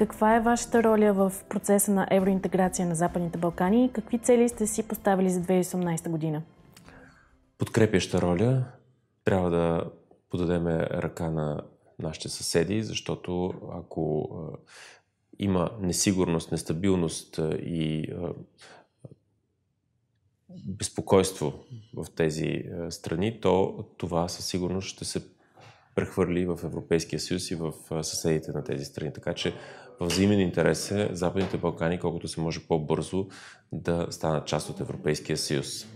Каква е вашата роля в процеса на евроинтеграция на Западните Балкани и какви цели сте си поставили за 2018 година? Подкрепяща роля. Трябва да подадеме ръка на нашите съседи, защото ако е, има несигурност, нестабилност е, и е, безпокойство в тези страни, то това със сигурност ще се прехвърли в Европейския съюз и в съседите на тези страни. Така че взаимен интерес е Западните Балкани колкото се може по-бързо да станат част от Европейския съюз.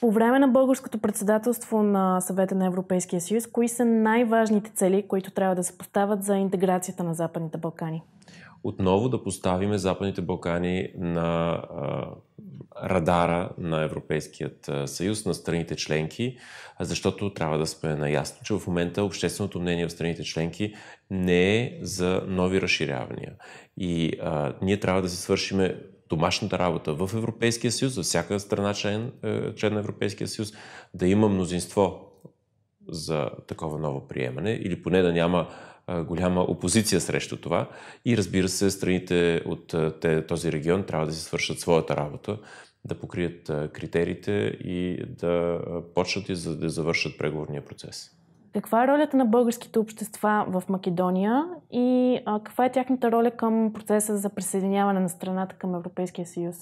По време на българското председателство на съвета на Европейския съюз, кои са най-важните цели, които трябва да се поставят за интеграцията на Западните Балкани? Отново да поставиме Западните Балкани на радара на Европейският съюз, на страните членки, защото трябва да сме наясно, че в момента общественото мнение в страните членки не е за нови разширявания. И а, ние трябва да си свършиме домашната работа в Европейския съюз, за всяка страна член, е, член на Европейския съюз, да има мнозинство за такова ново приемане или поне да няма голяма опозиция срещу това. И разбира се, страните от този регион трябва да си свършат своята работа, да покрият критериите и да почнат и да завършат преговорния процес. Каква е ролята на българските общества в Македония и каква е тяхната роля към процеса за присъединяване на страната към Европейския съюз?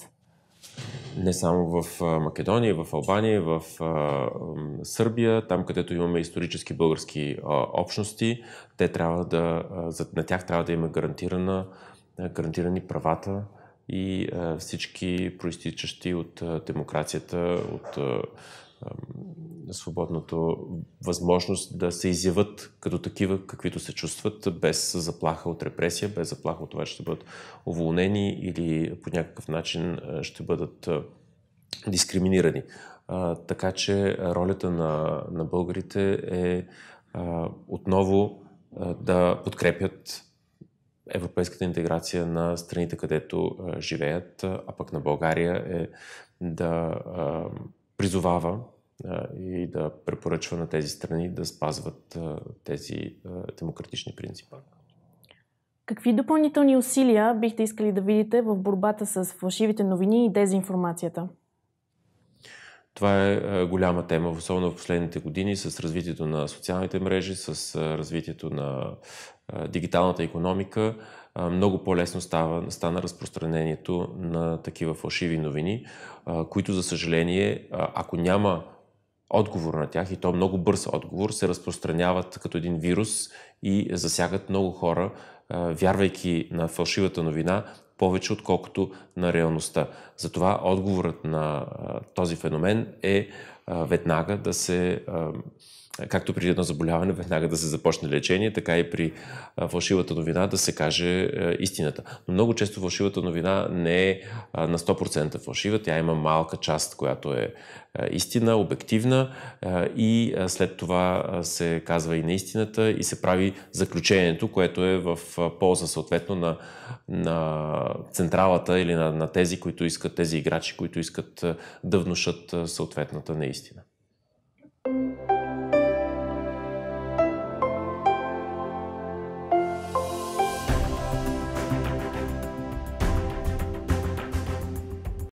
не само в Македония, в Албания, в Сърбия, там където имаме исторически български общности, те трябва да, на тях трябва да има гарантирана, гарантирани правата и всички проистичащи от демокрацията, от свободното възможност да се изяват като такива, каквито се чувстват, без заплаха от репресия, без заплаха от това, че ще бъдат уволнени или по някакъв начин е, ще бъдат е, дискриминирани. А, така че ролята на, на българите е а, е, отново а, да подкрепят европейската интеграция на страните, където а, живеят, а пък на България е да а, призовава и да препоръчва на тези страни да спазват тези демократични принципи. Какви допълнителни усилия бихте искали да видите в борбата с фалшивите новини и дезинформацията? Това е голяма тема, особено в последните години, с развитието на социалните мрежи, с развитието на дигиталната економика. Много по-лесно става, стана разпространението на такива фалшиви новини, които, за съжаление, ако няма отговор на тях, и то много бърз отговор, се разпространяват като един вирус и засягат много хора, вярвайки на фалшивата новина, повече отколкото на реалността. Затова отговорът на този феномен е веднага да се, както при едно заболяване, веднага да се започне лечение, така и при фалшивата новина да се каже истината. Но много често фалшивата новина не е на 100% фалшива, тя има малка част, която е истина, обективна и след това се казва и неистината и се прави заключението, което е в полза съответно на, на централата или на, на тези, които искат, тези играчи, които искат да внушат съответната неистина. истина.